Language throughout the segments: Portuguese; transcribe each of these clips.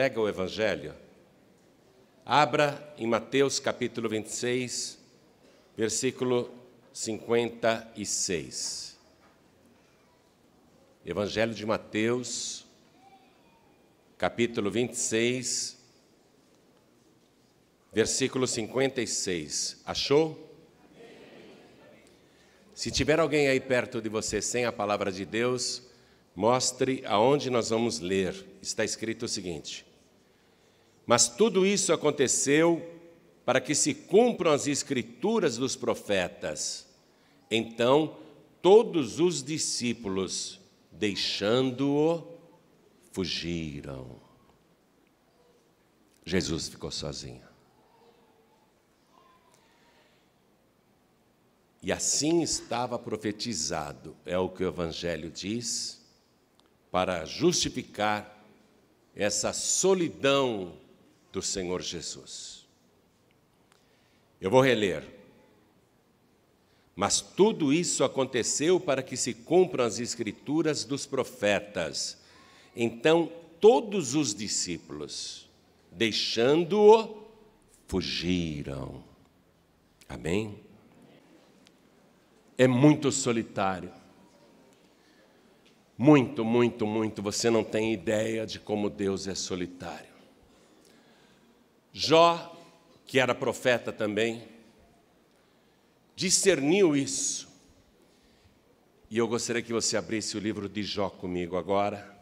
Pega o Evangelho, abra em Mateus capítulo 26, versículo 56. Evangelho de Mateus, capítulo 26, versículo 56. Achou? Se tiver alguém aí perto de você sem a palavra de Deus, mostre aonde nós vamos ler. Está escrito o seguinte: mas tudo isso aconteceu para que se cumpram as escrituras dos profetas. Então, todos os discípulos, deixando-o, fugiram. Jesus ficou sozinho. E assim estava profetizado, é o que o Evangelho diz, para justificar essa solidão do Senhor Jesus. Eu vou reler. Mas tudo isso aconteceu para que se cumpram as escrituras dos profetas. Então todos os discípulos, deixando-o, fugiram. Amém? É muito solitário. Muito, muito, muito. Você não tem ideia de como Deus é solitário. Jó, que era profeta também, discerniu isso. E eu gostaria que você abrisse o livro de Jó comigo agora,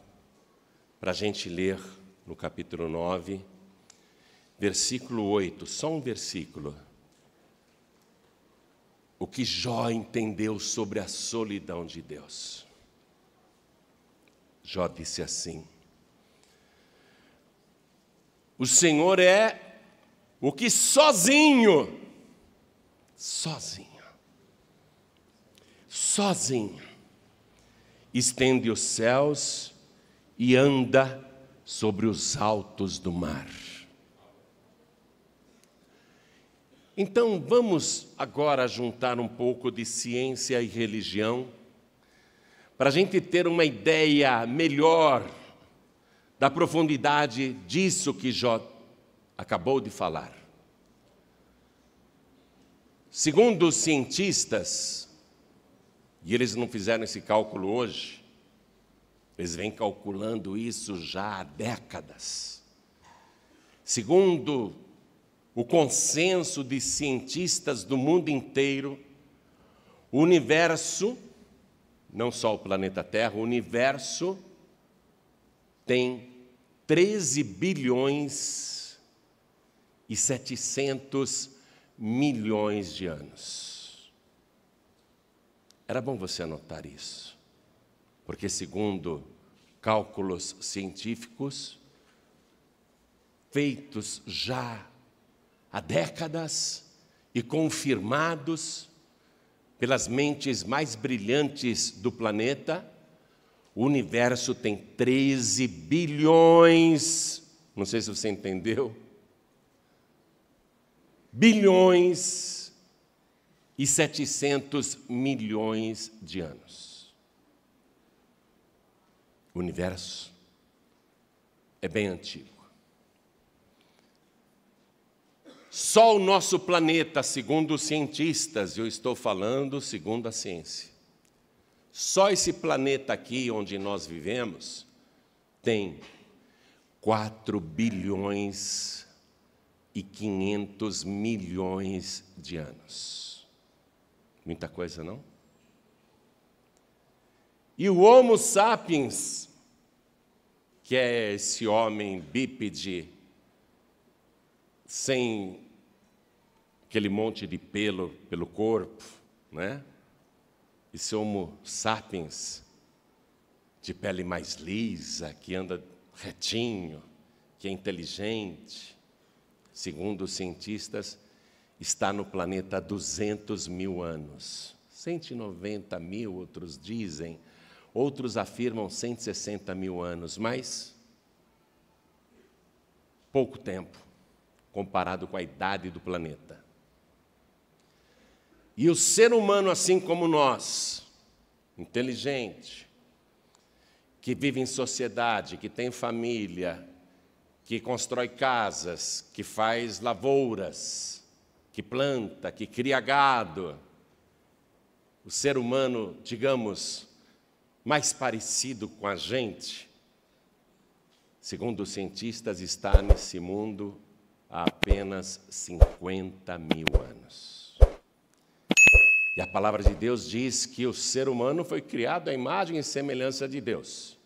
para a gente ler no capítulo 9, versículo 8, só um versículo. O que Jó entendeu sobre a solidão de Deus. Jó disse assim: o Senhor é o que sozinho, sozinho, sozinho, estende os céus e anda sobre os altos do mar. Então vamos agora juntar um pouco de ciência e religião, para a gente ter uma ideia melhor da profundidade disso que Jó acabou de falar. Segundo os cientistas, e eles não fizeram esse cálculo hoje, eles vêm calculando isso já há décadas. Segundo o consenso de cientistas do mundo inteiro, o universo, não só o planeta Terra, o universo tem 13 bilhões e 700 milhões de anos. Era bom você anotar isso, porque, segundo cálculos científicos, feitos já há décadas e confirmados pelas mentes mais brilhantes do planeta, o universo tem 13 bilhões, não sei se você entendeu, bilhões e 700 milhões de anos. O universo é bem antigo. Só o nosso planeta, segundo os cientistas, eu estou falando segundo a ciência só esse planeta aqui onde nós vivemos tem 4 bilhões e 500 milhões de anos. Muita coisa, não? E o Homo sapiens, que é esse homem bípede, sem aquele monte de pelo pelo corpo, né? esse Homo sapiens de pele mais lisa, que anda retinho, que é inteligente, segundo os cientistas, está no planeta há 200 mil anos. 190 mil, outros dizem, outros afirmam 160 mil anos, mas pouco tempo comparado com a idade do planeta. E o ser humano, assim como nós, inteligente, que vive em sociedade, que tem família, que constrói casas, que faz lavouras, que planta, que cria gado. O ser humano, digamos, mais parecido com a gente, segundo os cientistas, está nesse mundo há apenas 50 mil anos. E a palavra de Deus diz que o ser humano foi criado à imagem e semelhança de Deus.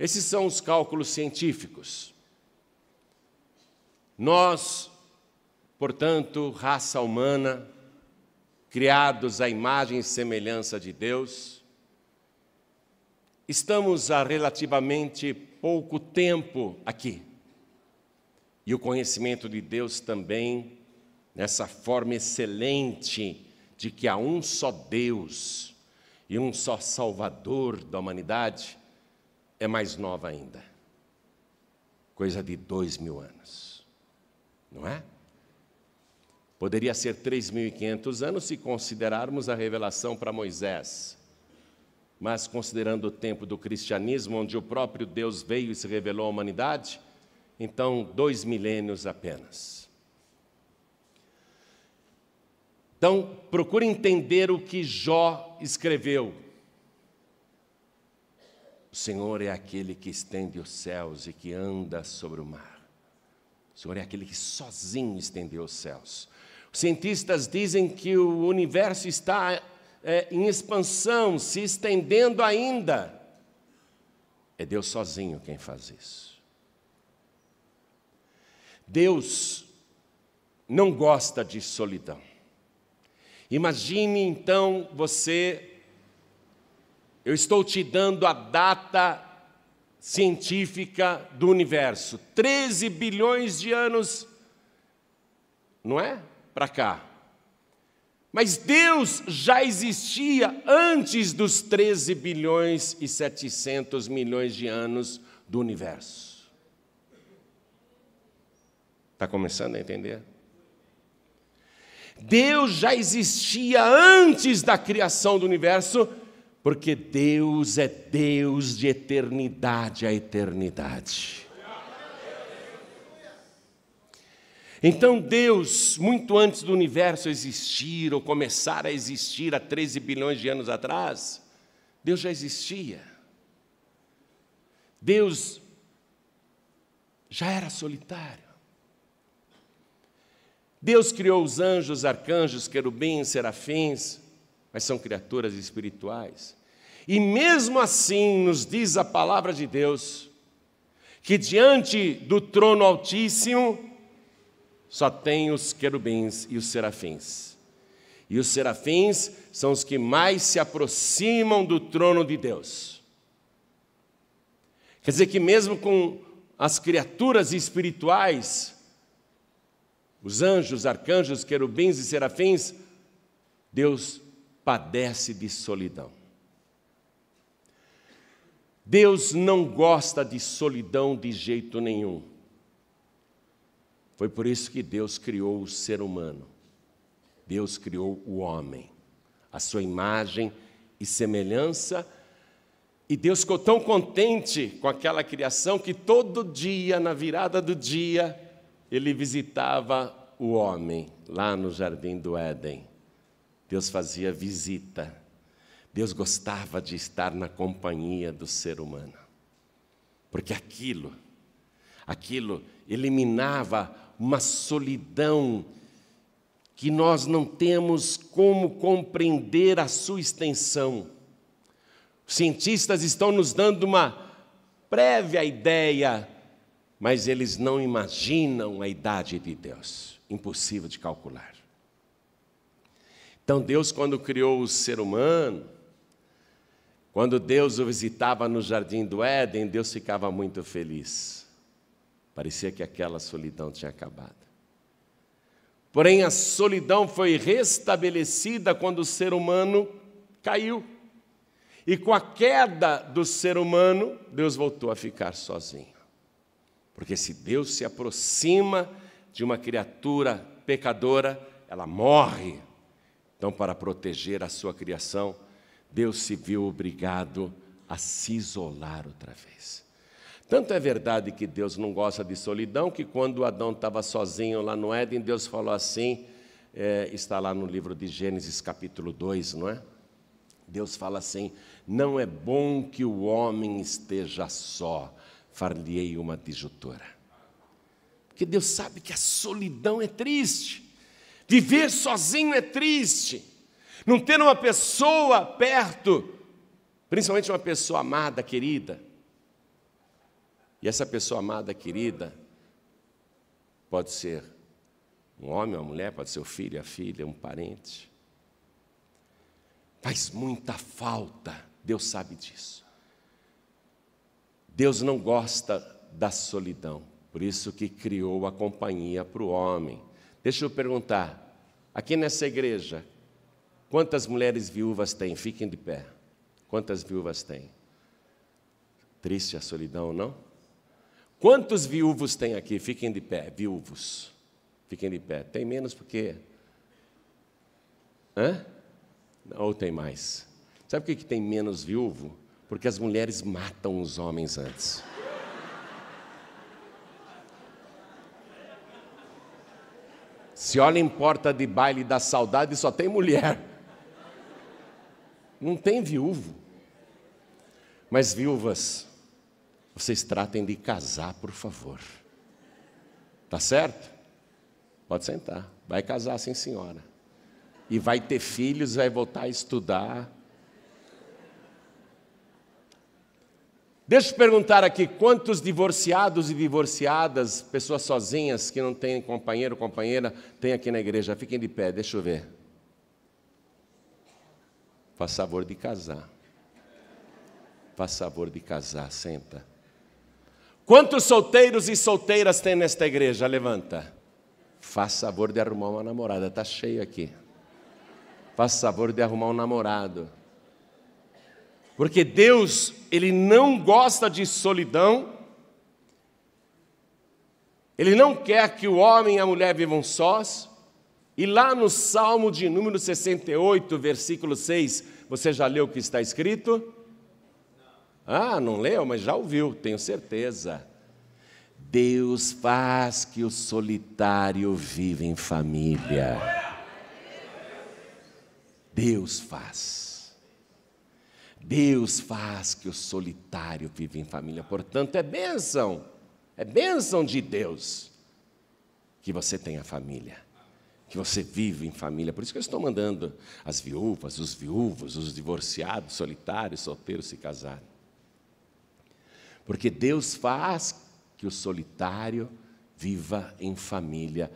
Esses são os cálculos científicos. Nós, portanto, raça humana, criados à imagem e semelhança de Deus, estamos há relativamente pouco tempo aqui. E o conhecimento de Deus também, nessa forma excelente, de que há um só Deus e um só Salvador da humanidade, é mais nova ainda. Coisa de dois mil anos, não é? Poderia ser 3.500 anos se considerarmos a revelação para Moisés. Mas considerando o tempo do cristianismo, onde o próprio Deus veio e se revelou à humanidade, então dois milênios apenas. Então, procure entender o que Jó escreveu. O Senhor é aquele que estende os céus e que anda sobre o mar. O Senhor é aquele que sozinho estendeu os céus. Os cientistas dizem que o universo está é, em expansão, se estendendo ainda. É Deus sozinho quem faz isso. Deus não gosta de solidão. Imagine então você, eu estou te dando a data científica do universo: 13 bilhões de anos, não é? Para cá. Mas Deus já existia antes dos 13 bilhões e 700 milhões de anos do universo. Está começando a entender? Deus já existia antes da criação do universo, porque Deus é Deus de eternidade a eternidade. Então, Deus, muito antes do universo existir ou começar a existir há 13 bilhões de anos atrás, Deus já existia. Deus já era solitário. Deus criou os anjos, arcanjos, querubins, serafins, mas são criaturas espirituais. E mesmo assim, nos diz a palavra de Deus, que diante do trono altíssimo só tem os querubins e os serafins. E os serafins são os que mais se aproximam do trono de Deus. Quer dizer que, mesmo com as criaturas espirituais, os anjos, arcanjos, querubins e serafins, Deus padece de solidão. Deus não gosta de solidão de jeito nenhum. Foi por isso que Deus criou o ser humano. Deus criou o homem, a sua imagem e semelhança. E Deus ficou tão contente com aquela criação que todo dia, na virada do dia, ele visitava o homem lá no jardim do Éden. Deus fazia visita. Deus gostava de estar na companhia do ser humano. Porque aquilo, aquilo eliminava uma solidão que nós não temos como compreender a sua extensão. Os cientistas estão nos dando uma prévia ideia mas eles não imaginam a idade de Deus, impossível de calcular. Então, Deus, quando criou o ser humano, quando Deus o visitava no jardim do Éden, Deus ficava muito feliz. Parecia que aquela solidão tinha acabado. Porém, a solidão foi restabelecida quando o ser humano caiu. E com a queda do ser humano, Deus voltou a ficar sozinho. Porque se Deus se aproxima de uma criatura pecadora, ela morre. Então, para proteger a sua criação, Deus se viu obrigado a se isolar outra vez. Tanto é verdade que Deus não gosta de solidão, que quando Adão estava sozinho lá no Éden, Deus falou assim, é, está lá no livro de Gênesis, capítulo 2, não é? Deus fala assim: não é bom que o homem esteja só, far-lhe-ei uma disjutora, Porque Deus sabe que a solidão é triste, viver sozinho é triste, não ter uma pessoa perto, principalmente uma pessoa amada, querida. E essa pessoa amada, querida, pode ser um homem, uma mulher, pode ser o filho, a filha, um parente. Faz muita falta, Deus sabe disso. Deus não gosta da solidão, por isso que criou a companhia para o homem. Deixa eu perguntar, aqui nessa igreja, quantas mulheres viúvas tem? Fiquem de pé. Quantas viúvas tem? Triste a solidão, não? Quantos viúvos tem aqui? Fiquem de pé, viúvos. Fiquem de pé. Tem menos porque. Hã? Ou tem mais? Sabe por que tem menos viúvo? porque as mulheres matam os homens antes. Se olha em porta de baile da saudade, só tem mulher. Não tem viúvo. Mas viúvas, vocês tratem de casar, por favor. Tá certo? Pode sentar. Vai casar, sim, senhora. E vai ter filhos, vai voltar a estudar. Deixa eu perguntar aqui: quantos divorciados e divorciadas, pessoas sozinhas que não têm companheiro ou companheira, tem aqui na igreja? Fiquem de pé, deixa eu ver. Faz favor de casar. Faz favor de casar, senta. Quantos solteiros e solteiras tem nesta igreja? Levanta. Faz favor de arrumar uma namorada, está cheio aqui. Faz favor de arrumar um namorado. Porque Deus, ele não gosta de solidão. Ele não quer que o homem e a mulher vivam sós. E lá no Salmo de número 68, versículo 6, você já leu o que está escrito? Ah, não leu, mas já ouviu, tenho certeza. Deus faz que o solitário viva em família. Deus faz. Deus faz que o solitário viva em família. Portanto, é bênção, é bênção de Deus que você tenha família, que você viva em família. Por isso que eu estou mandando as viúvas, os viúvos, os divorciados, solitários, solteiros se casarem. Porque Deus faz que o solitário viva em família.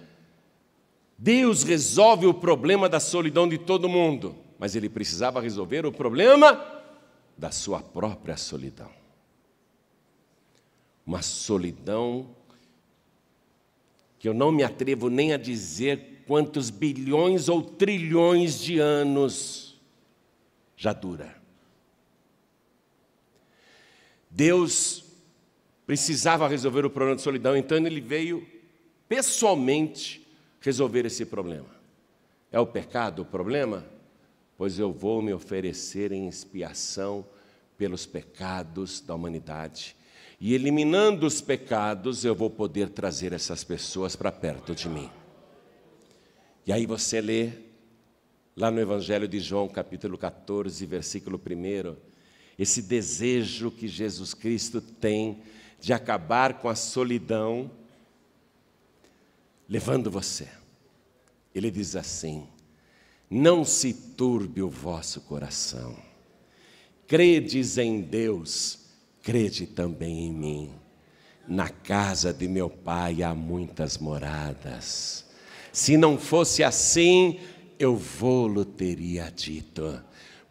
Deus resolve o problema da solidão de todo mundo, mas ele precisava resolver o problema da sua própria solidão. Uma solidão que eu não me atrevo nem a dizer quantos bilhões ou trilhões de anos já dura. Deus precisava resolver o problema de solidão, então ele veio pessoalmente resolver esse problema. É o pecado o problema? pois eu vou me oferecer em expiação pelos pecados da humanidade. E eliminando os pecados, eu vou poder trazer essas pessoas para perto de mim. E aí você lê lá no Evangelho de João, capítulo 14, versículo 1, esse desejo que Jesus Cristo tem de acabar com a solidão, levando você. Ele diz assim: não se turbe o vosso coração. Credes em Deus, crede também em mim. Na casa de meu pai há muitas moradas. Se não fosse assim, eu vou-lo teria dito,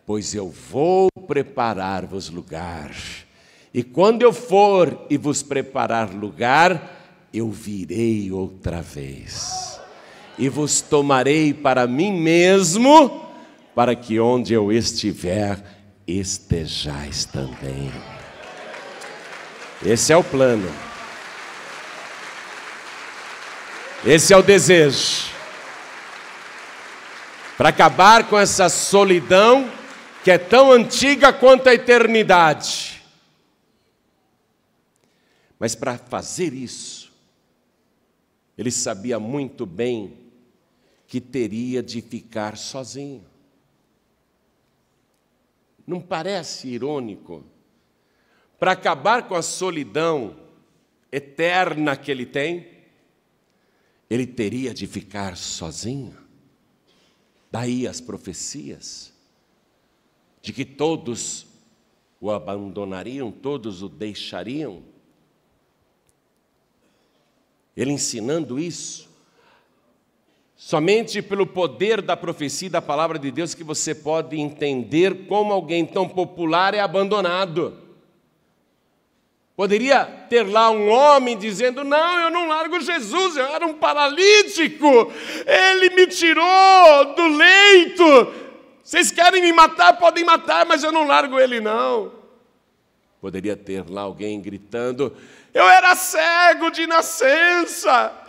pois eu vou preparar-vos lugar. E quando eu for e vos preparar lugar, eu virei outra vez e vos tomarei para mim mesmo, para que onde eu estiver, estejais também. Esse é o plano. Esse é o desejo. Para acabar com essa solidão que é tão antiga quanto a eternidade. Mas para fazer isso, ele sabia muito bem que teria de ficar sozinho. Não parece irônico? Para acabar com a solidão eterna que ele tem, ele teria de ficar sozinho. Daí as profecias de que todos o abandonariam, todos o deixariam. Ele ensinando isso, Somente pelo poder da profecia e da palavra de Deus que você pode entender como alguém tão popular é abandonado. Poderia ter lá um homem dizendo: Não, eu não largo Jesus, eu era um paralítico, ele me tirou do leito. Vocês querem me matar, podem matar, mas eu não largo ele, não. Poderia ter lá alguém gritando: Eu era cego de nascença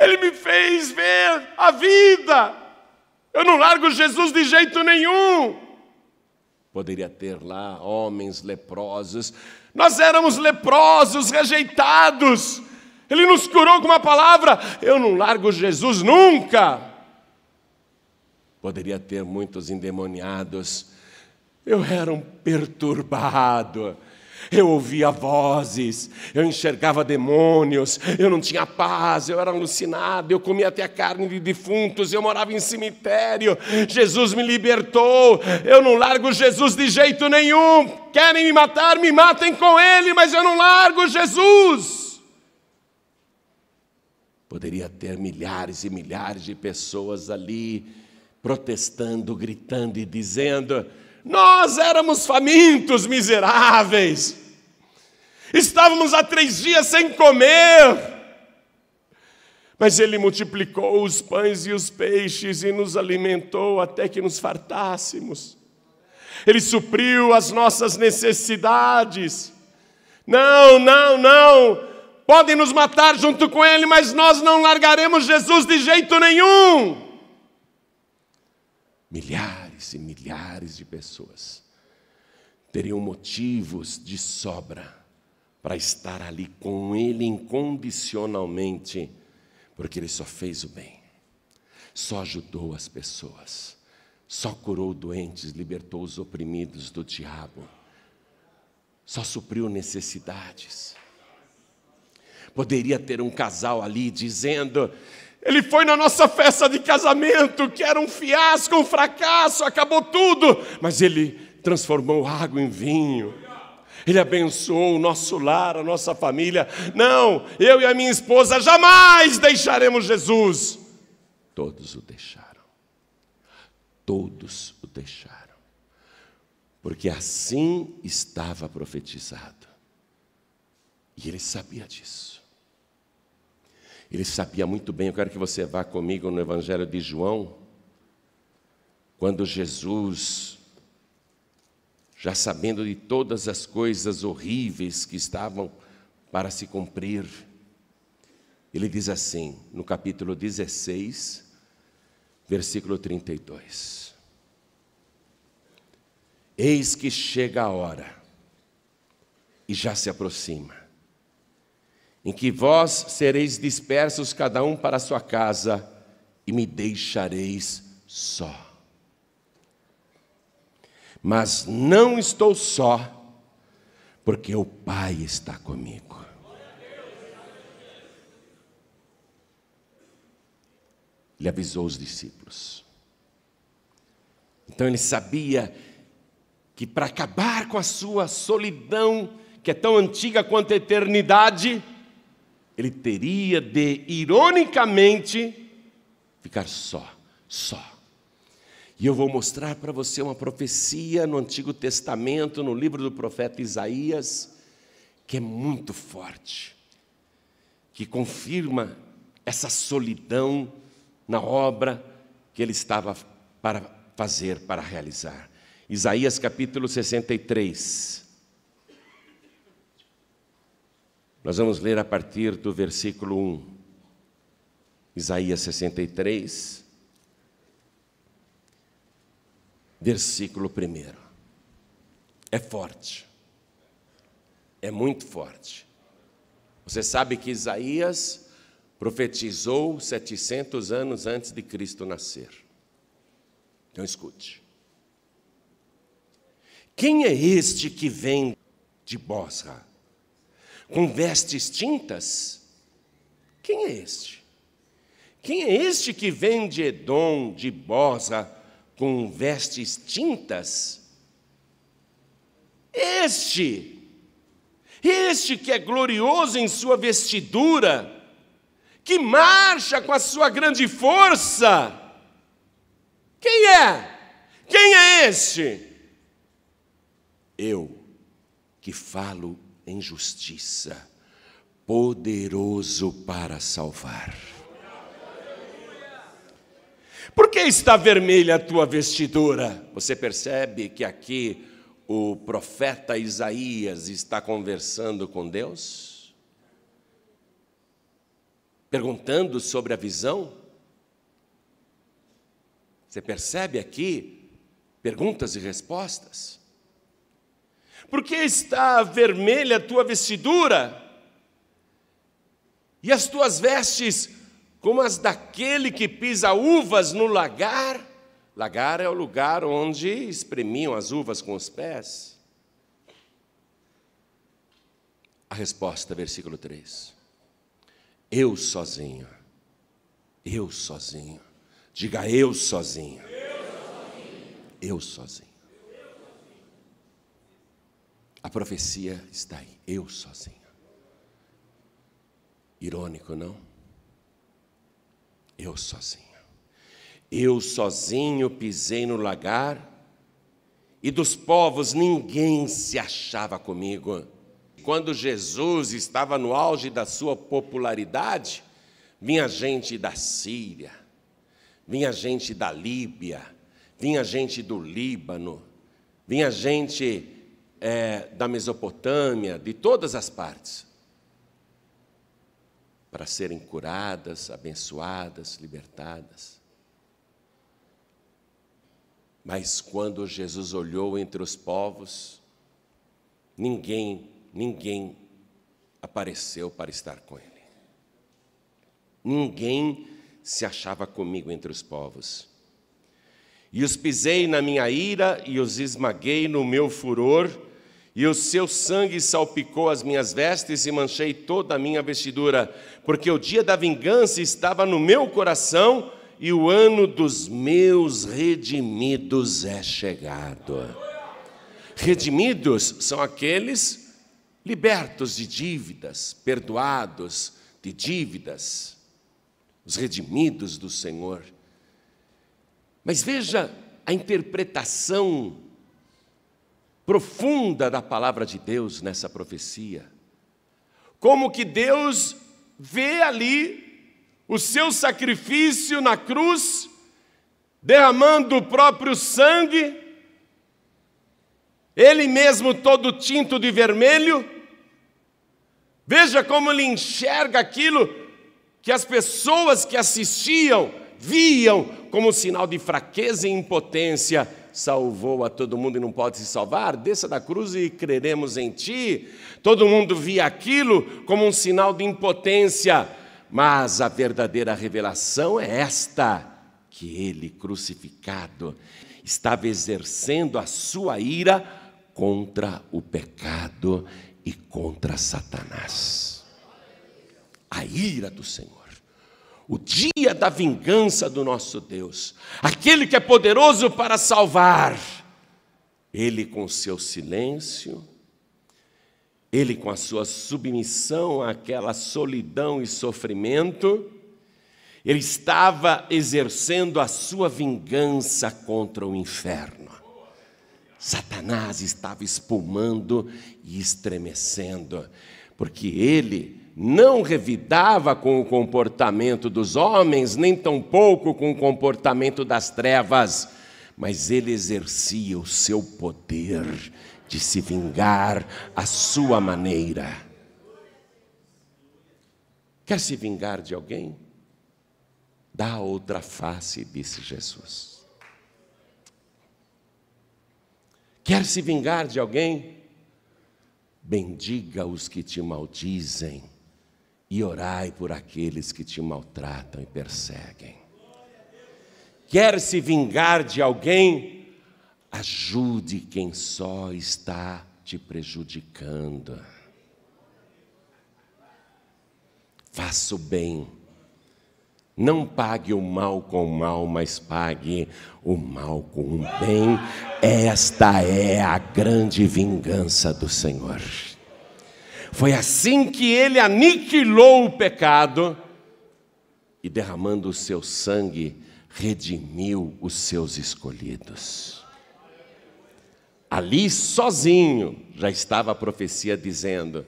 ele me fez ver a vida. Eu não largo Jesus de jeito nenhum. Poderia ter lá homens leprosos. Nós éramos leprosos, rejeitados. Ele nos curou com uma palavra. Eu não largo Jesus nunca. Poderia ter muitos endemoniados. Eu era um perturbado eu ouvia vozes, eu enxergava demônios, eu não tinha paz, eu era alucinado, eu comia até a carne de defuntos, eu morava em cemitério, Jesus me libertou, eu não largo Jesus de jeito nenhum. Querem me matar, me matem com ele, mas eu não largo Jesus. Poderia ter milhares e milhares de pessoas ali protestando, gritando e dizendo: Nós éramos famintos, miseráveis. Estávamos há três dias sem comer. Mas ele multiplicou os pães e os peixes e nos alimentou até que nos fartássemos. Ele supriu as nossas necessidades. Não, não, não. Podem nos matar junto com ele, mas nós não largaremos Jesus de jeito nenhum. Milhares e milhares de pessoas teriam motivos de sobra para estar ali com Ele incondicionalmente, porque Ele só fez o bem, só ajudou as pessoas, só curou doentes, libertou os oprimidos do diabo, só supriu necessidades. Poderia ter um casal ali dizendo: ele foi na nossa festa de casamento, que era um fiasco, um fracasso, acabou tudo, mas ele transformou água em vinho ele abençoou o nosso lar, a nossa família. Não, eu e a minha esposa jamais deixaremos Jesus. Todos o deixaram. Todos o deixaram. Porque assim estava profetizado. E ele sabia disso. Ele sabia muito bem. Eu quero que você vá comigo no Evangelho de João. Quando Jesus já sabendo de todas as coisas horríveis que estavam para se cumprir. Ele diz assim, no capítulo 16, versículo 32. Eis que chega a hora, e já se aproxima, em que vós sereis dispersos, cada um para a sua casa, e me deixareis só mas não estou só, porque o Pai está comigo. Ele avisou os discípulos. Então ele sabia que para acabar com a sua solidão, que é tão antiga quanto a eternidade, ele teria de, ironicamente, ficar só, só e eu vou mostrar para você uma profecia no Antigo Testamento, no livro do profeta Isaías, que é muito forte, que confirma essa solidão na obra que ele estava para fazer, para realizar. Isaías capítulo 63. Nós vamos ler a partir do versículo 1. Isaías 63, versículo 1. É forte. É muito forte. Você sabe que Isaías profetizou 700 anos antes de Cristo nascer. Então escute. Quem é este que vem de Bosra? Com vestes tintas? Quem é este? Quem é este que vem de Edom, de Bosra? com vestes tintas, este, este que é glorioso em sua vestidura, que marcha com a sua grande força. Quem é? Quem é este? Eu, que falo em justiça, poderoso para salvar. Por que está vermelha a tua vestidura? Você percebe que aqui o profeta Isaías está conversando com Deus? Perguntando sobre a visão? Você percebe aqui perguntas e respostas? Por que está vermelha a tua vestidura? E as tuas vestes como as daquele que pisa uvas no lagar. Lagar é o lugar onde espremiam as uvas com os pés. A resposta, versículo 3. Eu sozinho, eu sozinho, diga eu sozinho, eu sozinho. A profecia está aí, eu sozinho. Irônico, não? Eu sozinho. Eu sozinho pisei no lagar e dos povos ninguém se achava comigo. Quando Jesus estava no auge da sua popularidade, vinha gente da Síria, vinha gente da Líbia, vinha gente do Líbano, vinha gente é, da Mesopotâmia, de todas as partes para serem curadas, abençoadas, libertadas. Mas quando Jesus olhou entre os povos, ninguém, ninguém apareceu para estar com ele. Ninguém se achava comigo entre os povos. E os pisei na minha ira e os esmaguei no meu furor e o seu sangue salpicou as minhas vestes e manchei toda a minha vestidura, porque o dia da vingança estava no meu coração e o ano dos meus redimidos é chegado. Redimidos são aqueles libertos de dívidas, perdoados de dívidas, os redimidos do Senhor. Mas veja a interpretação profunda da palavra de Deus nessa profecia. Como que Deus vê ali o seu sacrifício na cruz, derramando o próprio sangue, ele mesmo todo tinto de vermelho. Veja como ele enxerga aquilo que as pessoas que assistiam viam como sinal de fraqueza e impotência salvou a todo mundo e não pode se salvar, desça da cruz e creremos em ti. Todo mundo via aquilo como um sinal de impotência, mas a verdadeira revelação é esta: que ele crucificado estava exercendo a sua ira contra o pecado e contra Satanás. A ira do Senhor o dia da vingança do nosso Deus, aquele que é poderoso para salvar, ele com seu silêncio, ele com a sua submissão àquela solidão e sofrimento, ele estava exercendo a sua vingança contra o inferno. Satanás estava espumando e estremecendo, porque ele não revidava com o comportamento dos homens, nem tampouco com o comportamento das trevas, mas ele exercia o seu poder de se vingar à sua maneira. Quer se vingar de alguém? Dá outra face, disse Jesus. Quer se vingar de alguém? Bendiga os que te maldizem e orai por aqueles que te maltratam e perseguem. Quer se vingar de alguém? Ajude quem só está te prejudicando. Faça o bem. Não pague o mal com o mal, mas pague o mal com o bem. Esta é a grande vingança do Senhor. Foi assim que ele aniquilou o pecado e, derramando o seu sangue, redimiu os seus escolhidos. Ali, sozinho, já estava a profecia dizendo: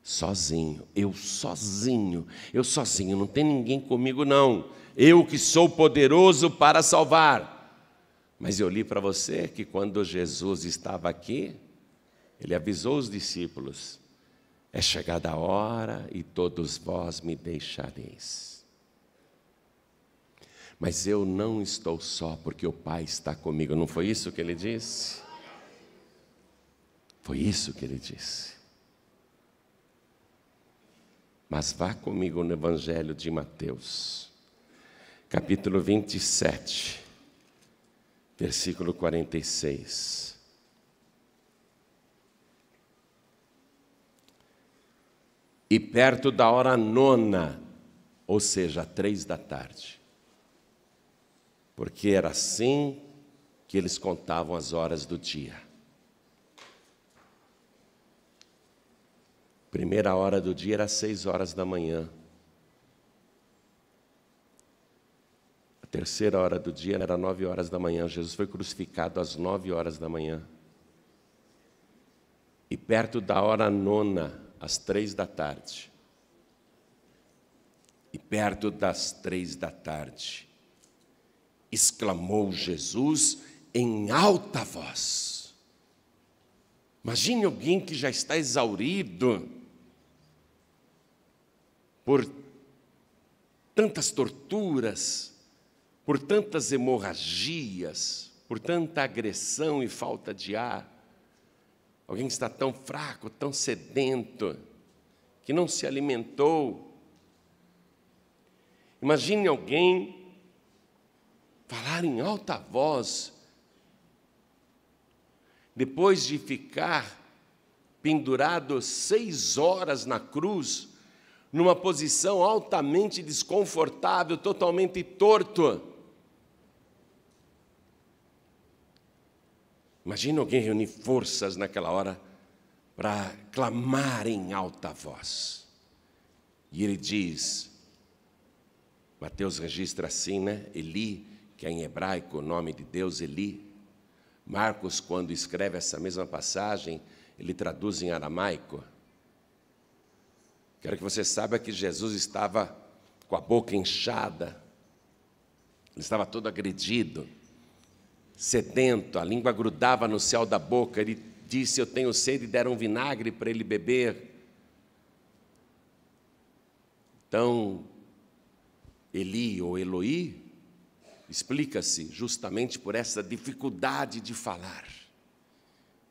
sozinho, eu sozinho, eu sozinho, não tem ninguém comigo não. Eu que sou poderoso para salvar. Mas eu li para você que quando Jesus estava aqui, ele avisou os discípulos: é chegada a hora e todos vós me deixareis. Mas eu não estou só porque o Pai está comigo. Não foi isso que ele disse? Foi isso que ele disse. Mas vá comigo no Evangelho de Mateus, capítulo 27, versículo 46. e perto da hora nona, ou seja, três da tarde. Porque era assim que eles contavam as horas do dia. Primeira hora do dia era seis horas da manhã. A terceira hora do dia era nove horas da manhã. Jesus foi crucificado às nove horas da manhã. E perto da hora nona, às três da tarde. E perto das três da tarde, exclamou Jesus em alta voz. Imagine alguém que já está exaurido por tantas torturas, por tantas hemorragias, por tanta agressão e falta de ar. Alguém que está tão fraco, tão sedento, que não se alimentou. Imagine alguém falar em alta voz, depois de ficar pendurado seis horas na cruz, numa posição altamente desconfortável, totalmente torto. Imagina alguém reunir forças naquela hora para clamar em alta voz. E ele diz, Mateus registra assim, né? Eli, que é em hebraico o nome de Deus, Eli. Marcos, quando escreve essa mesma passagem, ele traduz em aramaico. Quero que você saiba que Jesus estava com a boca inchada, ele estava todo agredido sedento, a língua grudava no céu da boca, ele disse: Eu tenho sede, e deram vinagre para ele beber. Então, Eli ou Eloí explica-se justamente por essa dificuldade de falar.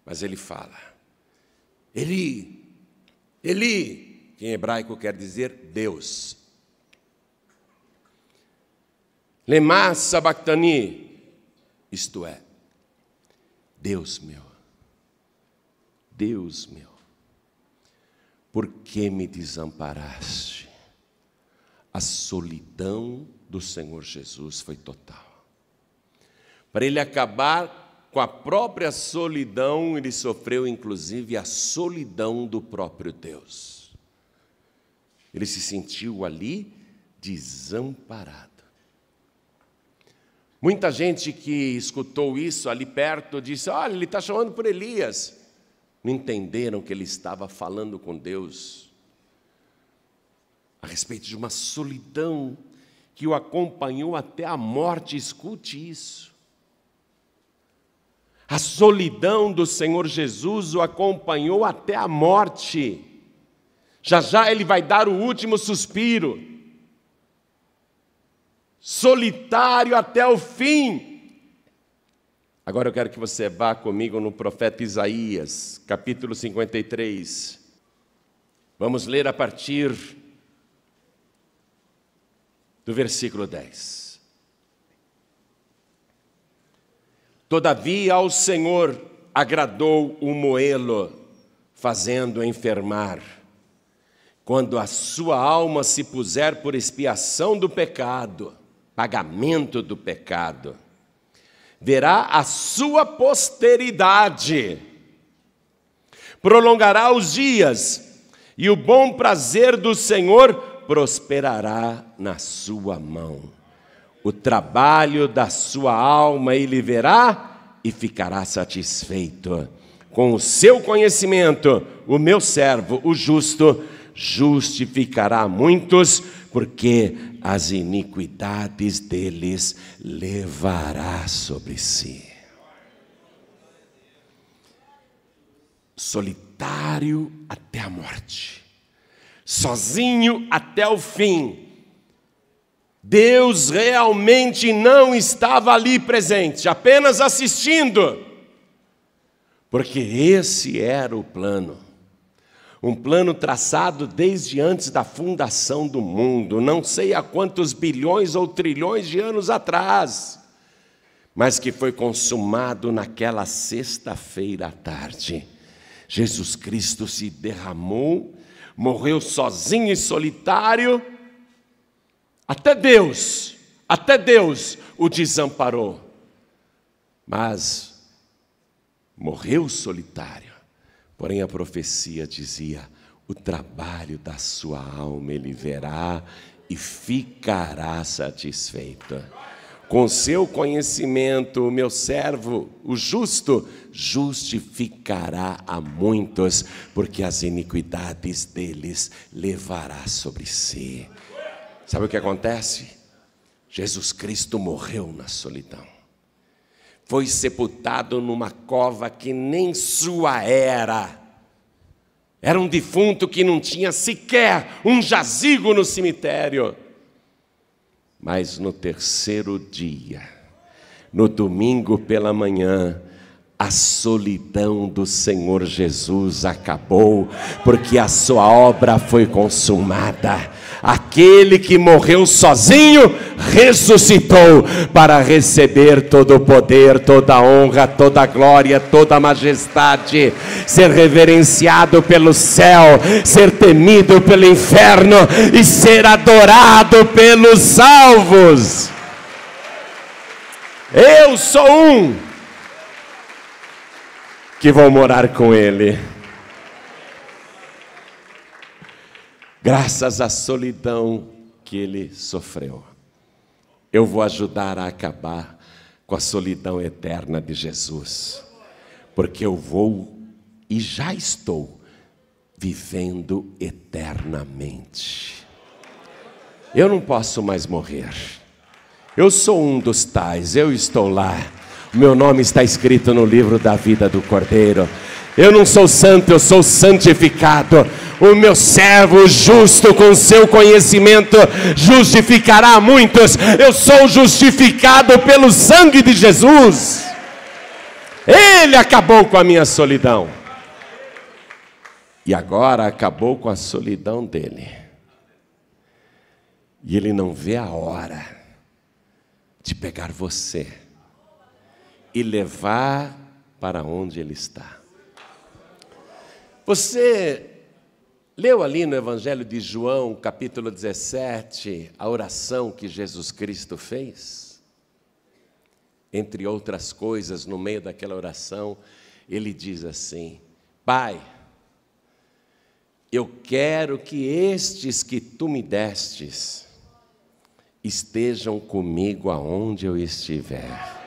Mas ele fala: Eli, Eli, que em hebraico quer dizer Deus. Lemá sabactani, isto é, Deus meu, Deus meu, por que me desamparaste? A solidão do Senhor Jesus foi total. Para ele acabar com a própria solidão, ele sofreu inclusive a solidão do próprio Deus. Ele se sentiu ali desamparado. Muita gente que escutou isso ali perto disse: Olha, ele está chamando por Elias. Não entenderam que ele estava falando com Deus a respeito de uma solidão que o acompanhou até a morte. Escute isso. A solidão do Senhor Jesus o acompanhou até a morte. Já já ele vai dar o último suspiro solitário até o fim. Agora eu quero que você vá comigo no profeta Isaías, capítulo 53. Vamos ler a partir do versículo 10. Todavia ao Senhor agradou o moelo, fazendo enfermar. Quando a sua alma se puser por expiação do pecado, pagamento do pecado. Verá a sua posteridade, prolongará os dias, e o bom prazer do Senhor prosperará na sua mão. O trabalho da sua alma ele verá e ficará satisfeito. Com o seu conhecimento, o meu servo, o justo, justificará muitos, porque as iniquidades deles levará sobre si. Solitário até a morte, sozinho até o fim. Deus realmente não estava ali presente, apenas assistindo, porque esse era o plano. Um plano traçado desde antes da fundação do mundo, não sei há quantos bilhões ou trilhões de anos atrás, mas que foi consumado naquela sexta-feira à tarde. Jesus Cristo se derramou, morreu sozinho e solitário. Até Deus, até Deus o desamparou. Mas morreu solitário Porém, a profecia dizia: o trabalho da sua alma ele verá e ficará satisfeito. Com seu conhecimento, meu servo, o justo, justificará a muitos, porque as iniquidades deles levará sobre si. Sabe o que acontece? Jesus Cristo morreu na solidão foi sepultado numa cova que nem sua era. Era um defunto que não tinha sequer um jazigo no cemitério. Mas no terceiro dia, no domingo pela manhã, a solidão do Senhor Jesus acabou, porque a sua obra foi consumada Aquele que morreu sozinho ressuscitou para receber todo o poder, toda a honra, toda a glória, toda a majestade, ser reverenciado pelo céu, ser temido pelo inferno e ser adorado pelos salvos. Eu sou um que vou morar com ele. graças à solidão que ele sofreu. Eu vou ajudar a acabar com a solidão eterna de Jesus, porque eu vou e já estou vivendo eternamente. Eu não posso mais morrer. Eu sou um dos tais, eu estou lá. Meu nome está escrito no livro da vida do Cordeiro. Eu não sou santo, eu sou santificado. O meu servo justo, com seu conhecimento, justificará muitos. Eu sou justificado pelo sangue de Jesus. Ele acabou com a minha solidão. E agora acabou com a solidão dele. E ele não vê a hora de pegar você e levar para onde ele está. Você leu ali no Evangelho de João, capítulo 17, a oração que Jesus Cristo fez? Entre outras coisas, no meio daquela oração, ele diz assim: Pai, eu quero que estes que tu me destes estejam comigo aonde eu estiver.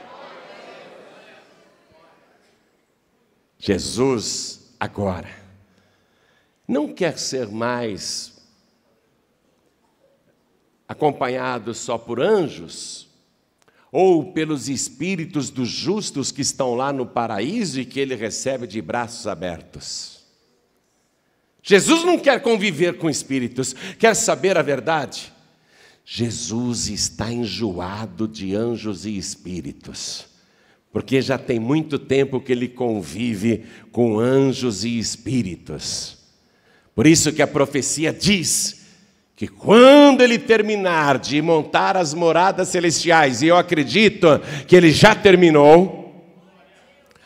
Jesus, agora não quer ser mais acompanhado só por anjos ou pelos espíritos dos justos que estão lá no paraíso e que ele recebe de braços abertos. Jesus não quer conviver com espíritos, quer saber a verdade. Jesus está enjoado de anjos e espíritos, porque já tem muito tempo que ele convive com anjos e espíritos. Por isso que a profecia diz que quando ele terminar de montar as moradas celestiais, e eu acredito que ele já terminou,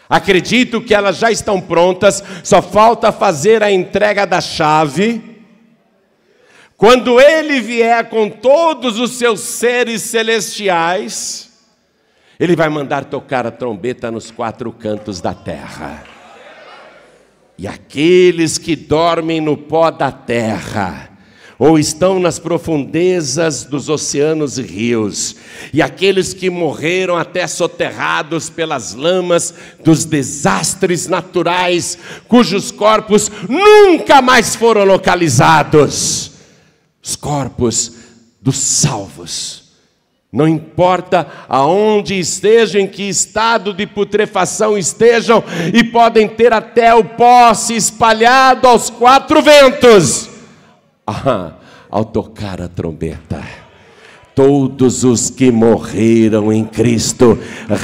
acredito que elas já estão prontas, só falta fazer a entrega da chave. Quando ele vier com todos os seus seres celestiais, ele vai mandar tocar a trombeta nos quatro cantos da terra e aqueles que dormem no pó da terra, ou estão nas profundezas dos oceanos e rios, e aqueles que morreram até soterrados pelas lamas dos desastres naturais, cujos corpos nunca mais foram localizados os corpos dos salvos não importa aonde estejam, em que estado de putrefação estejam, e podem ter até o pó se espalhado aos quatro ventos, ah, ao tocar a trombeta. Todos os que morreram em Cristo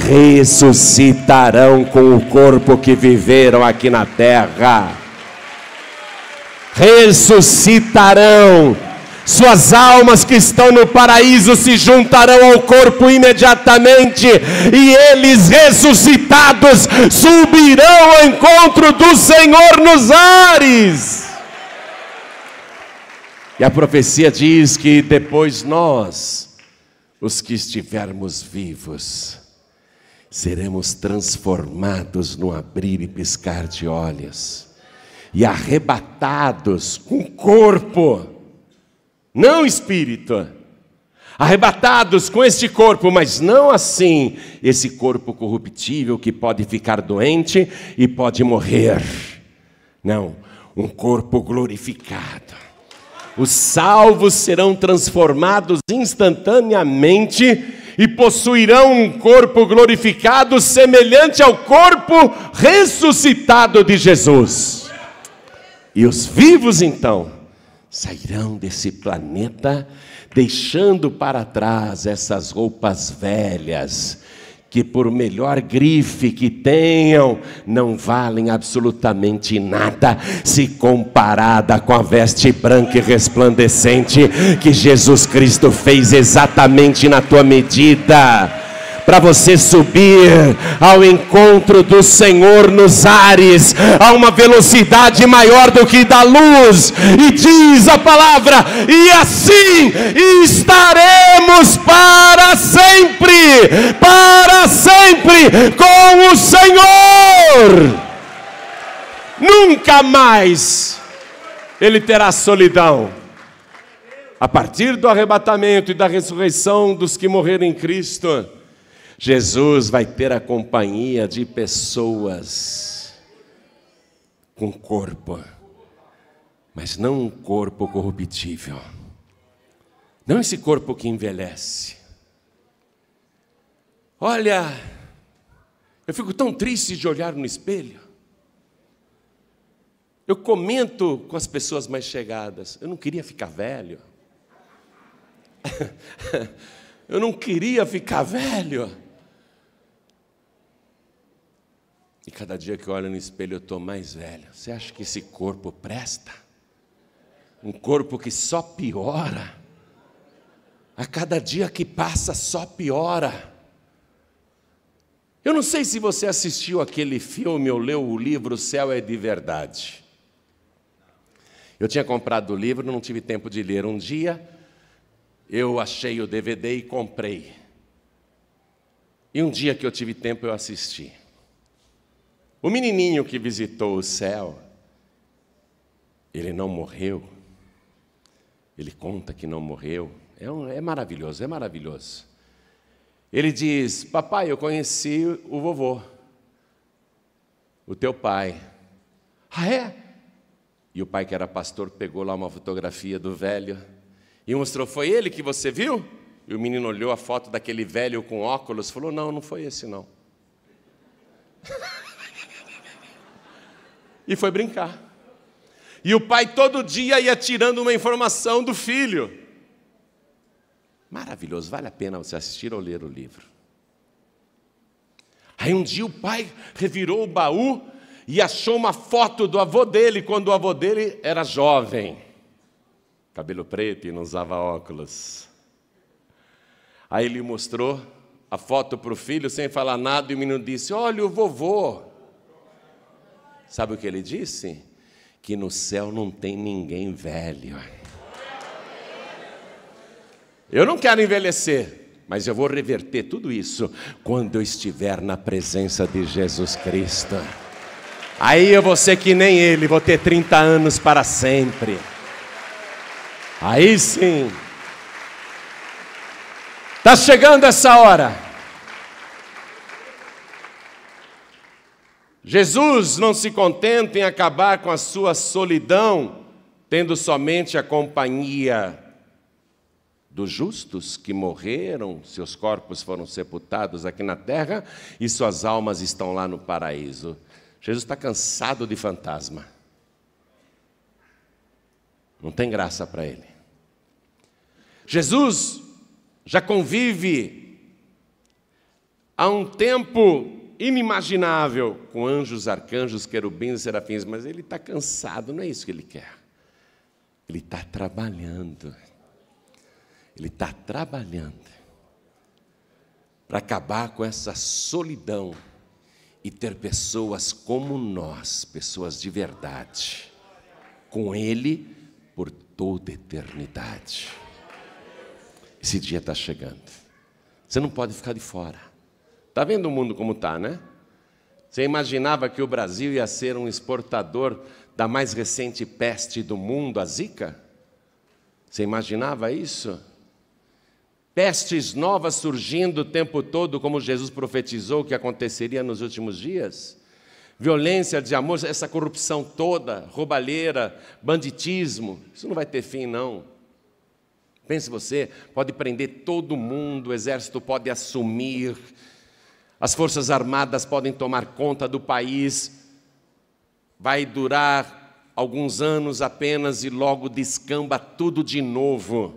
ressuscitarão com o corpo que viveram aqui na terra. Ressuscitarão suas almas que estão no paraíso se juntarão ao corpo imediatamente, e eles ressuscitados subirão ao encontro do Senhor nos ares. E a profecia diz que depois nós, os que estivermos vivos, seremos transformados no abrir e piscar de olhos, e arrebatados com o corpo não espírito. Arrebatados com este corpo, mas não assim, esse corpo corruptível que pode ficar doente e pode morrer. Não, um corpo glorificado. Os salvos serão transformados instantaneamente e possuirão um corpo glorificado semelhante ao corpo ressuscitado de Jesus. E os vivos então sairão desse planeta, deixando para trás essas roupas velhas, que por melhor grife que tenham, não valem absolutamente nada se comparada com a veste branca e resplandecente que Jesus Cristo fez exatamente na tua medida para você subir ao encontro do Senhor nos ares, a uma velocidade maior do que da luz, e diz a palavra: e assim estaremos para sempre, para sempre com o Senhor. Nunca mais ele terá solidão. A partir do arrebatamento e da ressurreição dos que morreram em Cristo, Jesus vai ter a companhia de pessoas com corpo, mas não um corpo corruptível. Não esse corpo que envelhece. Olha, eu fico tão triste de olhar no espelho. Eu comento com as pessoas mais chegadas. Eu não queria ficar velho. eu não queria ficar velho. E cada dia que eu olho no espelho eu estou mais velho. Você acha que esse corpo presta? Um corpo que só piora. A cada dia que passa só piora. Eu não sei se você assistiu aquele filme ou leu o livro O Céu é de Verdade. Eu tinha comprado o livro, não tive tempo de ler um dia. Eu achei o DVD e comprei. E um dia que eu tive tempo, eu assisti. O menininho que visitou o céu, ele não morreu. Ele conta que não morreu. É, um, é maravilhoso, é maravilhoso. Ele diz: Papai, eu conheci o vovô, o teu pai. Ah, é? E o pai, que era pastor, pegou lá uma fotografia do velho e mostrou: Foi ele que você viu? E o menino olhou a foto daquele velho com óculos, e falou: Não, não foi esse não. e foi brincar. E o pai todo dia ia tirando uma informação do filho. Maravilhoso, vale a pena você assistir ou ler o livro. Aí um dia o pai revirou o baú e achou uma foto do avô dele, quando o avô dele era jovem, cabelo preto e não usava óculos. Aí ele mostrou a foto para o filho sem falar nada e o menino disse: Olha o vovô. Sabe o que ele disse? Que no céu não tem ninguém velho. Eu não quero envelhecer, mas eu vou reverter tudo isso quando eu estiver na presença de Jesus Cristo. Aí eu vou ser que nem ele, vou ter 30 anos para sempre. Aí sim. Está chegando essa hora. Jesus não se contenta em acabar com a sua solidão, tendo somente a companhia dos justos que morreram, seus corpos foram sepultados aqui na terra e suas almas estão lá no paraíso. Jesus está cansado de fantasma. Não tem graça para ele. Jesus já convive há um tempo inimaginável, com anjos, arcanjos, querubins, serafins, mas ele está cansado, não é isso que ele quer. Ele está trabalhando. Ele está trabalhando para acabar com essa solidão e ter pessoas como nós, pessoas de verdade, com Ele por toda eternidade. Esse dia está chegando. Você não pode ficar de fora. Está vendo o mundo como está, né? Você imaginava que o Brasil ia ser um exportador da mais recente peste do mundo, a Zika? Você imaginava isso? Pestes novas surgindo o tempo todo, como Jesus profetizou que aconteceria nos últimos dias? Violência de amor, essa corrupção toda, roubalheira, banditismo, isso não vai ter fim, não. Pense você, pode prender todo mundo, o exército pode assumir, as forças armadas podem tomar conta do país, vai durar alguns anos apenas e logo descamba tudo de novo.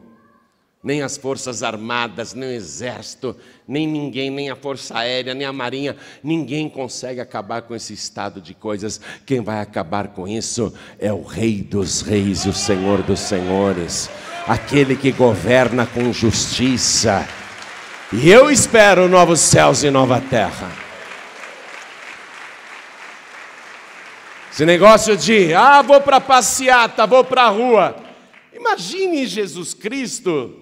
Nem as forças armadas, nem o exército, nem ninguém, nem a força aérea, nem a marinha, ninguém consegue acabar com esse estado de coisas. Quem vai acabar com isso é o Rei dos Reis e o Senhor dos Senhores, aquele que governa com justiça e eu espero novos céus e nova terra. Esse negócio de, ah, vou para passeata, vou para a rua. Imagine Jesus Cristo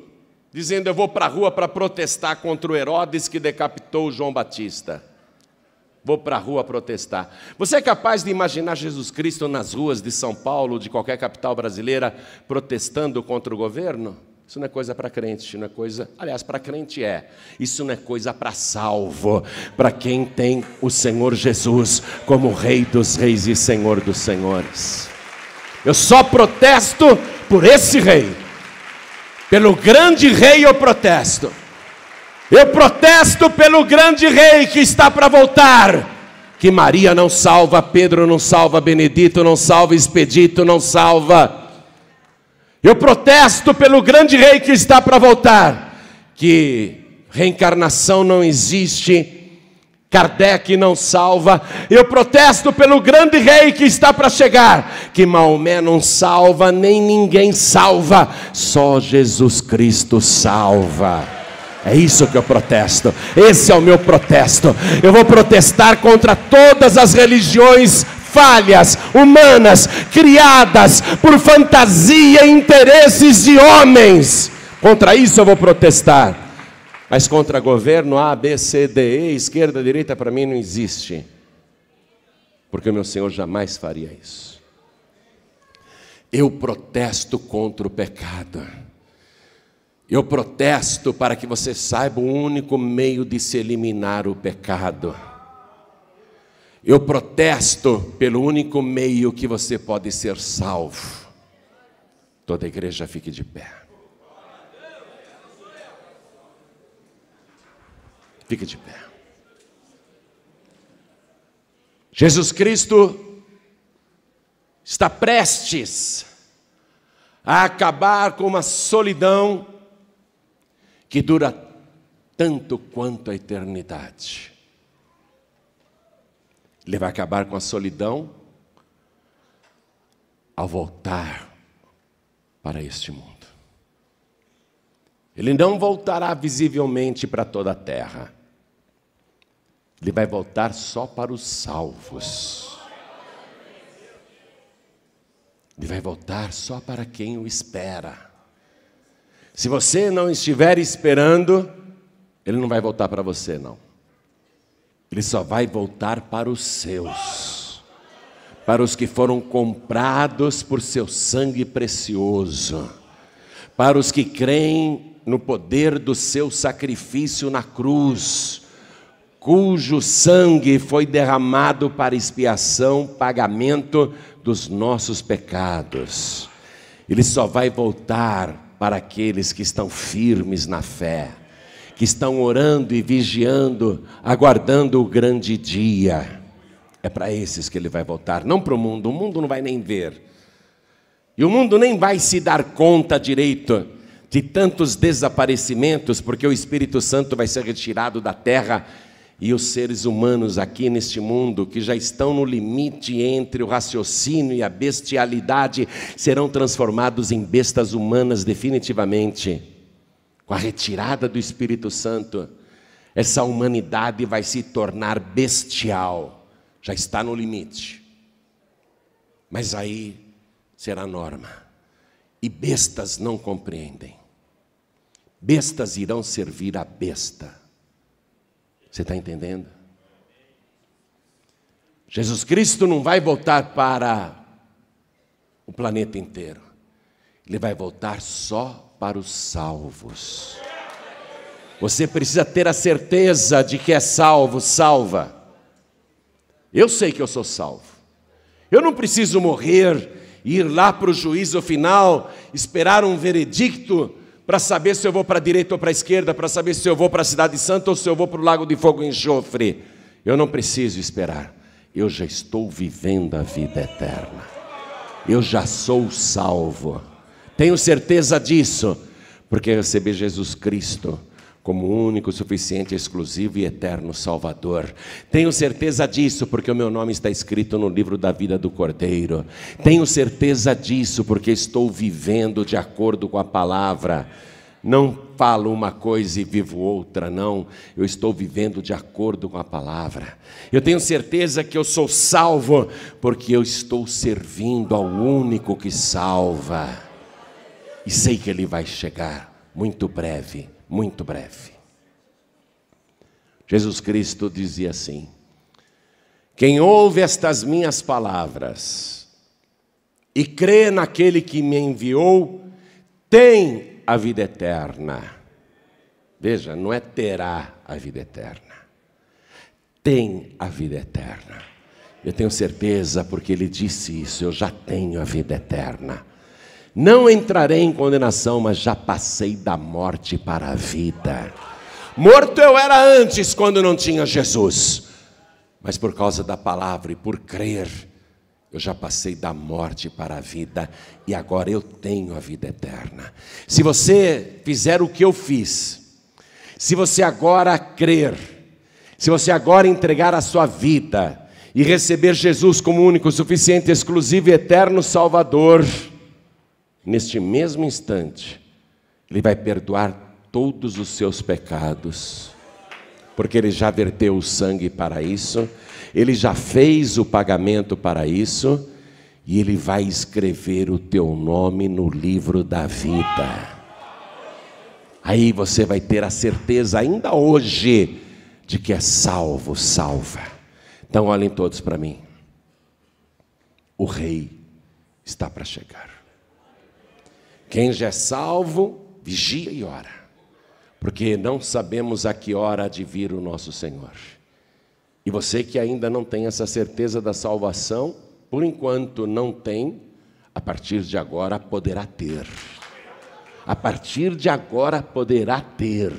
dizendo: Eu vou para a rua para protestar contra o Herodes que decapitou João Batista. Vou para a rua protestar. Você é capaz de imaginar Jesus Cristo nas ruas de São Paulo, de qualquer capital brasileira, protestando contra o governo? Isso não é coisa para crente, não é coisa. Aliás, para crente é. Isso não é coisa para salvo, para quem tem o Senhor Jesus como Rei dos Reis e Senhor dos Senhores. Eu só protesto por esse Rei, pelo grande Rei eu protesto. Eu protesto pelo grande Rei que está para voltar que Maria não salva, Pedro não salva, Benedito não salva, Expedito não salva, eu protesto pelo grande rei que está para voltar, que reencarnação não existe, Kardec não salva. Eu protesto pelo grande rei que está para chegar, que Maomé não salva, nem ninguém salva, só Jesus Cristo salva. É isso que eu protesto. Esse é o meu protesto. Eu vou protestar contra todas as religiões falhas humanas criadas por fantasia e interesses de homens. Contra isso eu vou protestar. Mas contra governo A, B, C, D, E, esquerda, direita, para mim não existe. Porque o meu Senhor jamais faria isso. Eu protesto contra o pecado. Eu protesto para que você saiba o único meio de se eliminar o pecado. Eu protesto pelo único meio que você pode ser salvo. Toda a igreja fique de pé. Fique de pé. Jesus Cristo está prestes a acabar com uma solidão que dura tanto quanto a eternidade. Ele vai acabar com a solidão ao voltar para este mundo. Ele não voltará visivelmente para toda a terra. Ele vai voltar só para os salvos. Ele vai voltar só para quem o espera. Se você não estiver esperando, ele não vai voltar para você, não. Ele só vai voltar para os seus, para os que foram comprados por seu sangue precioso, para os que creem no poder do seu sacrifício na cruz, cujo sangue foi derramado para expiação, pagamento dos nossos pecados. Ele só vai voltar para aqueles que estão firmes na fé que estão orando e vigiando, aguardando o grande dia. É para esses que ele vai voltar, não para o mundo, o mundo não vai nem ver. E o mundo nem vai se dar conta direito de tantos desaparecimentos, porque o Espírito Santo vai ser retirado da terra e os seres humanos aqui neste mundo, que já estão no limite entre o raciocínio e a bestialidade, serão transformados em bestas humanas definitivamente com a retirada do Espírito Santo, essa humanidade vai se tornar bestial, já está no limite. Mas aí será norma. E bestas não compreendem. Bestas irão servir a besta. Você está entendendo? Jesus Cristo não vai voltar para o planeta inteiro. Ele vai voltar só para os salvos. Você precisa ter a certeza de que é salvo, salva. Eu sei que eu sou salvo. Eu não preciso morrer, ir lá para o juízo final, esperar um veredicto para saber se eu vou para a direita ou para a esquerda, para saber se eu vou para a Cidade Santa ou se eu vou para o Lago de Fogo e Enxofre. Eu não preciso esperar. Eu já estou vivendo a vida eterna. Eu já sou salvo. Tenho certeza disso, porque recebi Jesus Cristo como único, suficiente, exclusivo e eterno Salvador. Tenho certeza disso, porque o meu nome está escrito no livro da vida do Cordeiro. Tenho certeza disso, porque estou vivendo de acordo com a palavra. Não falo uma coisa e vivo outra, não. Eu estou vivendo de acordo com a palavra. Eu tenho certeza que eu sou salvo, porque eu estou servindo ao único que salva e sei que ele vai chegar muito breve, muito breve. Jesus Cristo dizia assim: Quem ouve estas minhas palavras e crê naquele que me enviou, tem a vida eterna. Veja, não é terá a vida eterna. Tem a vida eterna. Eu tenho certeza, porque ele disse isso, eu já tenho a vida eterna. Não entrarei em condenação, mas já passei da morte para a vida. Morto eu era antes, quando não tinha Jesus, mas por causa da palavra e por crer, eu já passei da morte para a vida e agora eu tenho a vida eterna. Se você fizer o que eu fiz, se você agora crer, se você agora entregar a sua vida e receber Jesus como único, suficiente, exclusivo e eterno Salvador, neste mesmo instante, Ele vai perdoar todos os seus pecados, porque Ele já verteu o sangue para isso, Ele já fez o pagamento para isso, e Ele vai escrever o teu nome no livro da vida. Aí você vai ter a certeza, ainda hoje, de que é salvo, salva. Então olhem todos para mim. O Rei está para chegar. Quem já é salvo, vigia e ora, porque não sabemos a que hora de vir o nosso Senhor. E você que ainda não tem essa certeza da salvação, por enquanto não tem, a partir de agora poderá ter. A partir de agora poderá ter.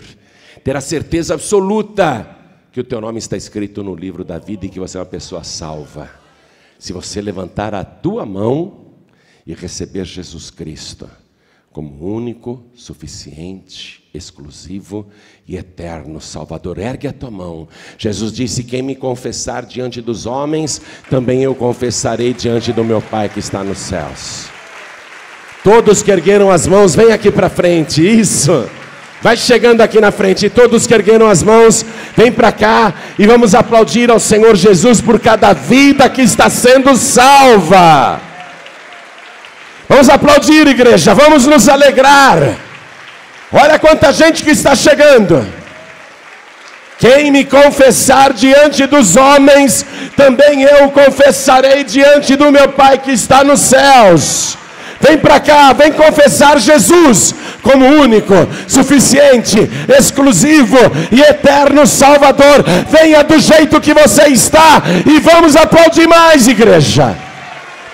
Ter a certeza absoluta que o teu nome está escrito no livro da vida e que você é uma pessoa salva. Se você levantar a tua mão e receber Jesus Cristo como único, suficiente, exclusivo e eterno Salvador. Ergue a tua mão. Jesus disse: Quem me confessar diante dos homens, também eu confessarei diante do meu Pai que está nos céus. Todos que ergueram as mãos, vem aqui para frente. Isso. Vai chegando aqui na frente, e todos que ergueram as mãos, vem para cá e vamos aplaudir ao Senhor Jesus por cada vida que está sendo salva. Vamos aplaudir, igreja, vamos nos alegrar. Olha quanta gente que está chegando. Quem me confessar diante dos homens, também eu confessarei diante do meu Pai que está nos céus. Vem para cá, vem confessar Jesus como único, suficiente, exclusivo e eterno Salvador. Venha do jeito que você está e vamos aplaudir mais, igreja.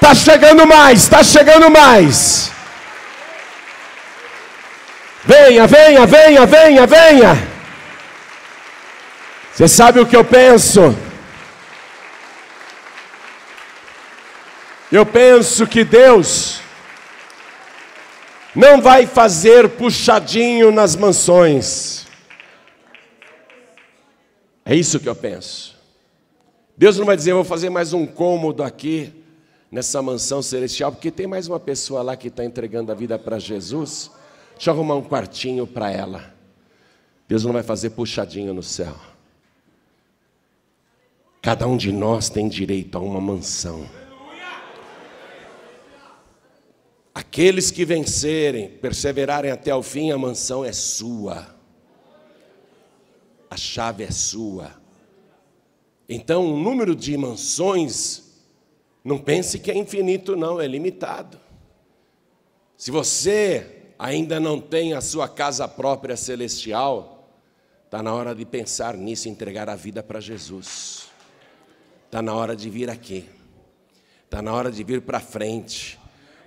Está chegando mais, está chegando mais. Venha, venha, venha, venha, venha. Você sabe o que eu penso? Eu penso que Deus não vai fazer puxadinho nas mansões. É isso que eu penso. Deus não vai dizer, eu vou fazer mais um cômodo aqui nessa mansão celestial, porque tem mais uma pessoa lá que está entregando a vida para Jesus. Deixa eu arrumar um quartinho para ela. Deus não vai fazer puxadinho no céu. Cada um de nós tem direito a uma mansão. Aqueles que vencerem, perseverarem até o fim, a mansão é sua. A chave é sua. Então, o número de mansões não pense que é infinito, não, é limitado. Se você ainda não tem a sua casa própria celestial, está na hora de pensar nisso, entregar a vida para Jesus. Está na hora de vir aqui. Está na hora de vir para frente.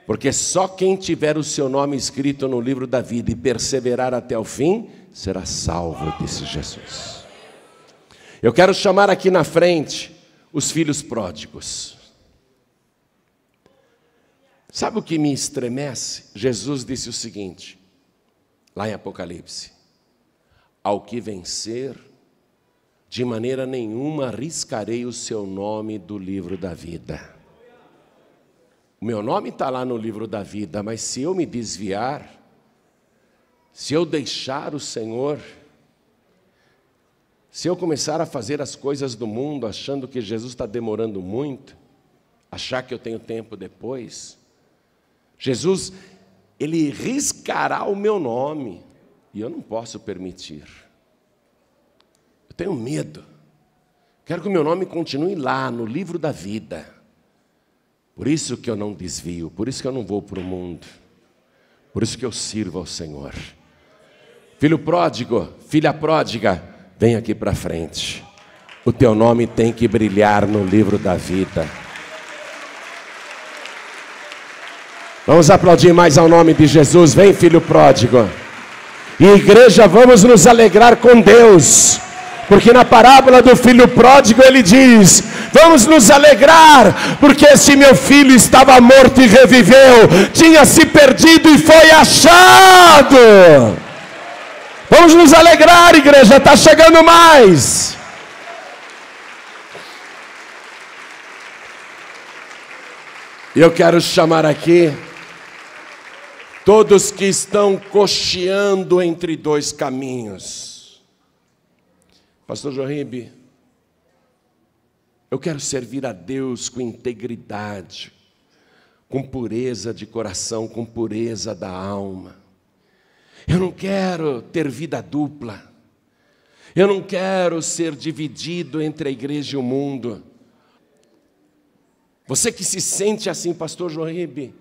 Porque só quem tiver o seu nome escrito no livro da vida e perseverar até o fim, será salvo, disse Jesus. Eu quero chamar aqui na frente os filhos pródigos. Sabe o que me estremece? Jesus disse o seguinte, lá em Apocalipse: Ao que vencer, de maneira nenhuma arriscarei o seu nome do livro da vida. O meu nome está lá no livro da vida, mas se eu me desviar, se eu deixar o Senhor, se eu começar a fazer as coisas do mundo achando que Jesus está demorando muito, achar que eu tenho tempo depois, Jesus, ele riscará o meu nome, e eu não posso permitir. Eu tenho medo. Quero que o meu nome continue lá no livro da vida. Por isso que eu não desvio, por isso que eu não vou para o mundo. Por isso que eu sirvo ao Senhor. Filho pródigo, filha pródiga, vem aqui para frente. O teu nome tem que brilhar no livro da vida. Vamos aplaudir mais ao nome de Jesus. Vem, filho pródigo. E igreja, vamos nos alegrar com Deus. Porque na parábola do filho pródigo ele diz: Vamos nos alegrar, porque esse meu filho estava morto e reviveu, tinha se perdido e foi achado. Vamos nos alegrar, igreja, está chegando mais. E eu quero chamar aqui Todos que estão cocheando entre dois caminhos. Pastor Jorribe, eu quero servir a Deus com integridade, com pureza de coração, com pureza da alma. Eu não quero ter vida dupla. Eu não quero ser dividido entre a igreja e o mundo. Você que se sente assim, pastor Joribe?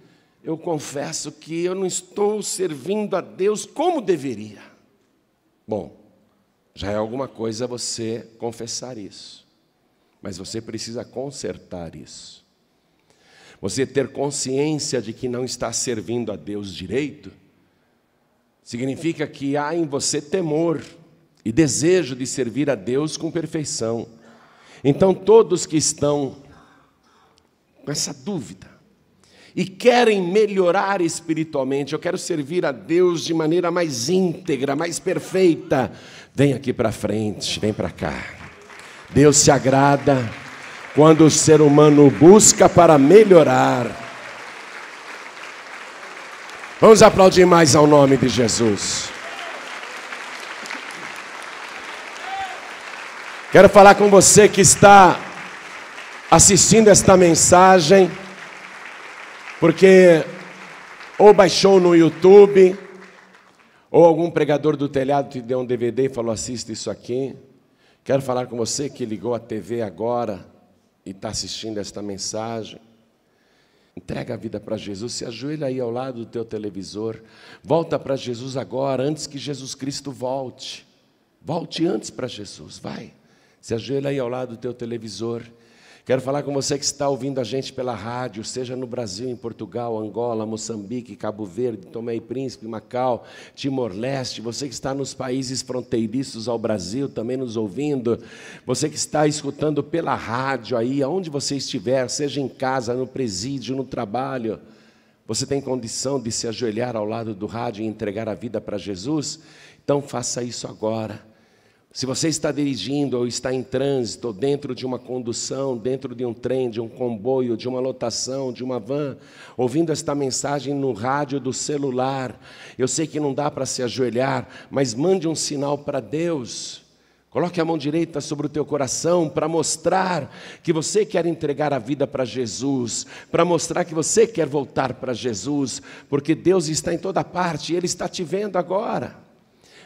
eu confesso que eu não estou servindo a Deus como deveria. Bom, já é alguma coisa você confessar isso, mas você precisa consertar isso. Você ter consciência de que não está servindo a Deus direito, significa que há em você temor e desejo de servir a Deus com perfeição. Então, todos que estão com essa dúvida, e querem melhorar espiritualmente, eu quero servir a Deus de maneira mais íntegra, mais perfeita, vem aqui para frente, vem para cá. Deus se agrada quando o ser humano busca para melhorar. Vamos aplaudir mais ao nome de Jesus. Quero falar com você que está assistindo esta mensagem porque ou baixou no YouTube, ou algum pregador do telhado te deu um DVD e falou: assista isso aqui. Quero falar com você que ligou a TV agora e está assistindo esta mensagem. Entrega a vida para Jesus, se ajoelha aí ao lado do teu televisor. Volta para Jesus agora, antes que Jesus Cristo volte. Volte antes para Jesus, vai. Se ajoelha aí ao lado do teu televisor. Quero falar com você que está ouvindo a gente pela rádio, seja no Brasil, em Portugal, Angola, Moçambique, Cabo Verde, Tomé e Príncipe, Macau, Timor-Leste, você que está nos países fronteiriços ao Brasil, também nos ouvindo, você que está escutando pela rádio aí, aonde você estiver, seja em casa, no presídio, no trabalho, você tem condição de se ajoelhar ao lado do rádio e entregar a vida para Jesus? Então faça isso agora. Se você está dirigindo ou está em trânsito, ou dentro de uma condução, dentro de um trem, de um comboio, de uma lotação, de uma van, ouvindo esta mensagem no rádio do celular, eu sei que não dá para se ajoelhar, mas mande um sinal para Deus. Coloque a mão direita sobre o teu coração para mostrar que você quer entregar a vida para Jesus, para mostrar que você quer voltar para Jesus, porque Deus está em toda parte e Ele está te vendo agora.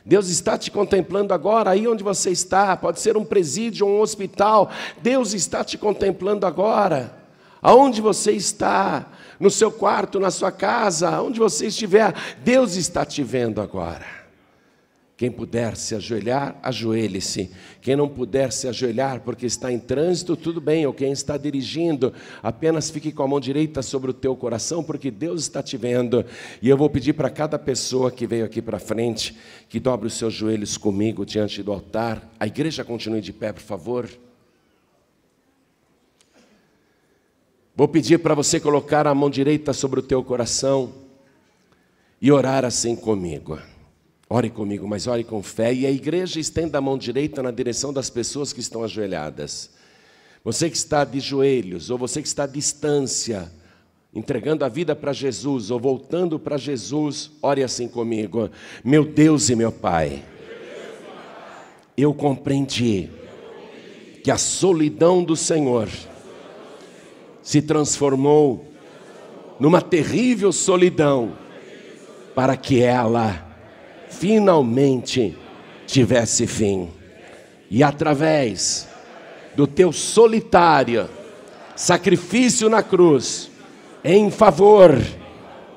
Deus está te contemplando agora, aí onde você está, pode ser um presídio, um hospital. Deus está te contemplando agora, aonde você está, no seu quarto, na sua casa, onde você estiver, Deus está te vendo agora. Quem puder se ajoelhar, ajoelhe-se. Quem não puder se ajoelhar porque está em trânsito, tudo bem, ou quem está dirigindo, apenas fique com a mão direita sobre o teu coração, porque Deus está te vendo. E eu vou pedir para cada pessoa que veio aqui para frente que dobre os seus joelhos comigo diante do altar. A igreja continue de pé, por favor. Vou pedir para você colocar a mão direita sobre o teu coração e orar assim comigo. Ore comigo, mas ore com fé. E a igreja estenda a mão direita na direção das pessoas que estão ajoelhadas. Você que está de joelhos, ou você que está à distância, entregando a vida para Jesus, ou voltando para Jesus, ore assim comigo. Meu Deus e meu Pai, eu compreendi que a solidão do Senhor se transformou numa terrível solidão, para que ela finalmente tivesse fim. E através do teu solitário sacrifício na cruz, em favor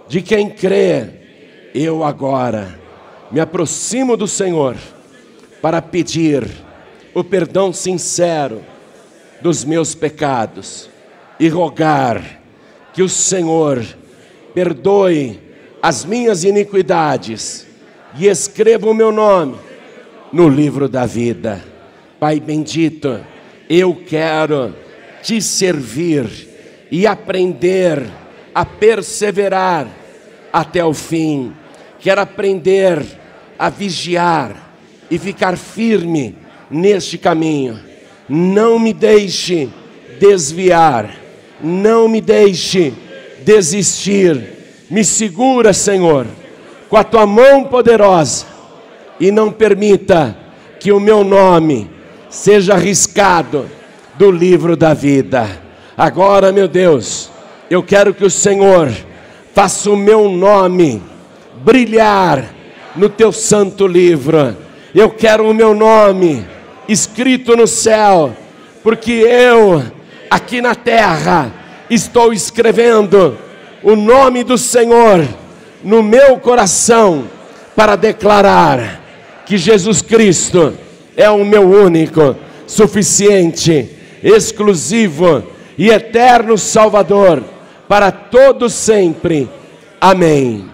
de quem crê, eu agora me aproximo do Senhor para pedir o perdão sincero dos meus pecados e rogar que o Senhor perdoe as minhas iniquidades e escreva o meu nome no livro da vida. Pai bendito, eu quero te servir e aprender a perseverar até o fim. Quero aprender a vigiar e ficar firme neste caminho. Não me deixe desviar, não me deixe desistir. Me segura, Senhor com a tua mão poderosa e não permita que o meu nome seja arriscado do livro da vida. Agora, meu Deus, eu quero que o Senhor faça o meu nome brilhar no teu santo livro. Eu quero o meu nome escrito no céu, porque eu, aqui na terra, estou escrevendo o nome do Senhor no meu coração para declarar que Jesus Cristo é o meu único, suficiente, exclusivo e eterno Salvador para todo sempre. Amém.